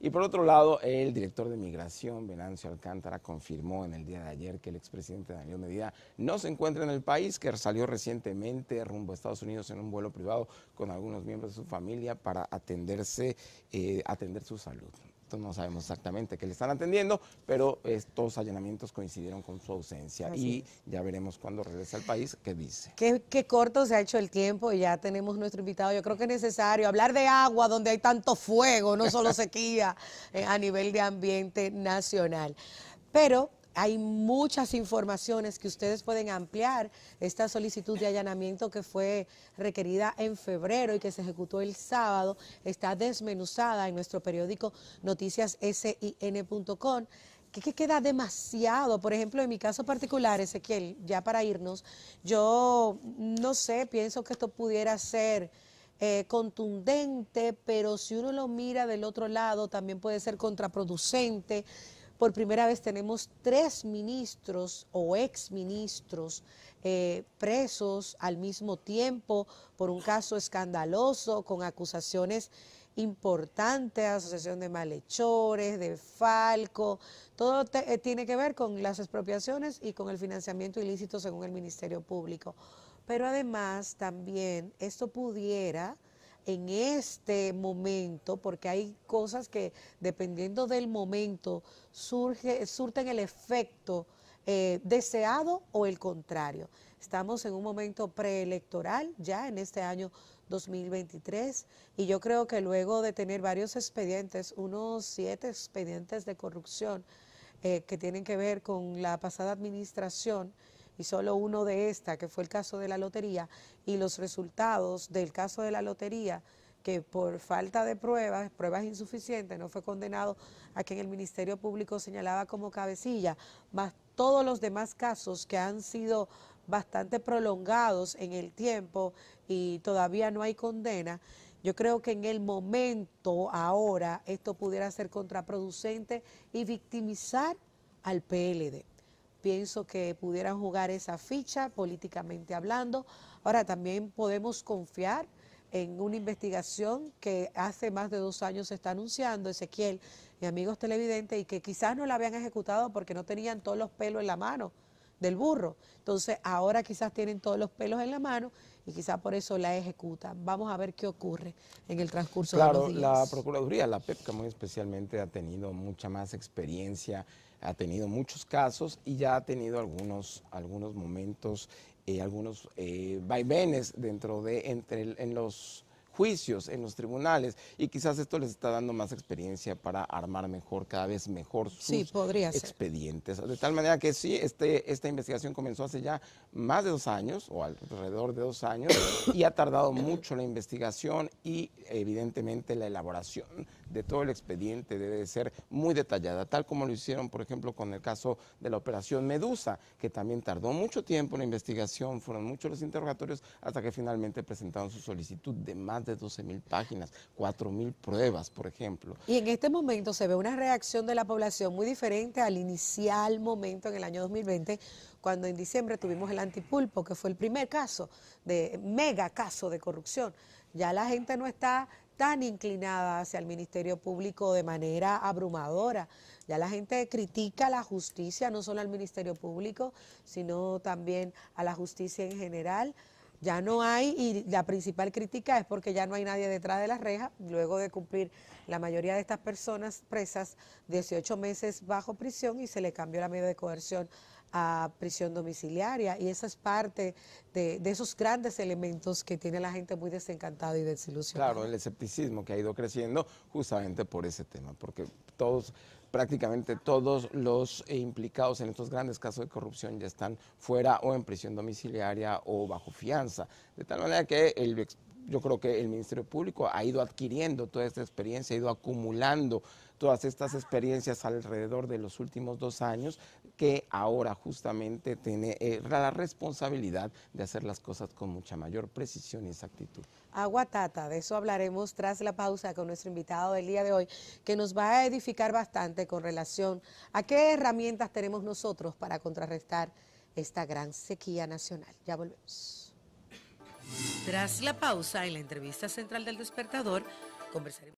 Y por otro lado, el director de Migración, Venancio Alcántara, confirmó en el día de ayer que el expresidente Daniel Medina no se encuentra en el país, que salió recientemente rumbo a Estados Unidos en un vuelo privado con algunos miembros de su familia para atenderse, eh, atender su salud no sabemos exactamente qué le están atendiendo, pero estos allanamientos coincidieron con su ausencia y ya veremos cuando regrese al país qué dice. Qué, corto se ha hecho el tiempo y ya tenemos nuestro invitado. Yo creo que es necesario hablar de agua donde hay tanto fuego, no solo sequía eh, a nivel de ambiente nacional. Pero hay muchas informaciones que ustedes pueden ampliar. Esta solicitud de allanamiento que fue requerida en febrero y que se ejecutó el sábado está desmenuzada en nuestro periódico noticiassin.com que, que queda demasiado. Por ejemplo, en mi caso particular, Ezequiel, ya para irnos, yo no sé, pienso que esto pudiera ser eh, contundente, pero si uno lo mira del otro lado, también puede ser contraproducente. Por primera vez tenemos tres ministros o exministros eh, presos al mismo tiempo por un caso escandaloso con acusaciones importantes, asociación de malhechores, de falco, todo eh, tiene que ver con las expropiaciones y con el financiamiento ilícito según el Ministerio Público. Pero además también esto pudiera en este momento, porque hay cosas que dependiendo del momento surge, surten el efecto eh, deseado o el contrario. Estamos en un momento preelectoral ya en este año 2023 y yo creo que luego de tener varios expedientes, unos siete expedientes de corrupción eh, que tienen que ver con la pasada administración, y solo uno de esta, que fue el caso de la lotería, y los resultados del caso de la lotería, que por falta de pruebas, pruebas insuficientes, no fue condenado a quien el Ministerio Público señalaba como cabecilla, más todos los demás casos que han sido bastante prolongados en el tiempo y todavía no hay condena. Yo creo que en el momento, ahora, esto pudiera ser contraproducente y victimizar al PLD pienso que pudieran jugar esa ficha políticamente hablando. Ahora, también podemos confiar en una investigación que hace más de dos años se está anunciando, Ezequiel, y amigos televidentes, y que quizás no la habían ejecutado porque no tenían todos los pelos en la mano del burro. Entonces ahora quizás tienen todos los pelos en la mano y quizás por eso la ejecutan. Vamos a ver qué ocurre en el transcurso de los días. Claro, la Procuraduría, la PEPCA muy especialmente, ha tenido mucha más experiencia, ha tenido muchos casos y ya ha tenido algunos, algunos momentos, eh, algunos eh, vaivenes dentro de, entre en los juicios en los tribunales y quizás esto les está dando más experiencia para armar mejor, cada vez mejor sus expedientes. De tal manera que sí, este, esta investigación comenzó hace ya más de dos años o alrededor de dos años y ha tardado mucho la investigación y evidentemente la elaboración de todo el expediente debe ser muy detallada, tal como lo hicieron, por ejemplo, con el caso de la operación Medusa, que también tardó mucho tiempo en la investigación, fueron muchos los interrogatorios hasta que finalmente presentaron su solicitud de más de 12 mil páginas, 4 mil pruebas, por ejemplo. Y en este momento se ve una reacción de la población muy diferente al inicial momento en el año 2020, cuando en diciembre tuvimos el antipulpo, que fue el primer caso, de mega caso de corrupción. Ya la gente no está tan inclinada hacia el Ministerio Público de manera abrumadora. Ya la gente critica la justicia, no solo al Ministerio Público, sino también a la justicia en general. Ya no hay, y la principal crítica es porque ya no hay nadie detrás de las rejas, luego de cumplir la mayoría de estas personas presas 18 meses bajo prisión y se le cambió la medida de coerción a prisión domiciliaria y esa es parte de, esos grandes elementos que tiene la gente muy desencantada y desilusionada. Claro, el escepticismo que ha ido creciendo justamente por ese tema, porque todos, prácticamente todos los eh, implicados en estos grandes casos de corrupción ya están fuera o en prisión domiciliaria o bajo fianza, de tal manera que el yo creo que el Ministerio Público ha ido adquiriendo toda esta experiencia, ha ido acumulando todas estas experiencias alrededor de los últimos dos años, que ahora justamente tiene eh, la responsabilidad de hacer las cosas con mucha mayor precisión y exactitud. Agua tata, de eso hablaremos tras la pausa con nuestro invitado del día de hoy, que nos va a edificar bastante con relación a qué herramientas tenemos nosotros para contrarrestar esta gran sequía nacional. Ya volvemos. Tras la pausa, en la entrevista central del despertador, conversaremos.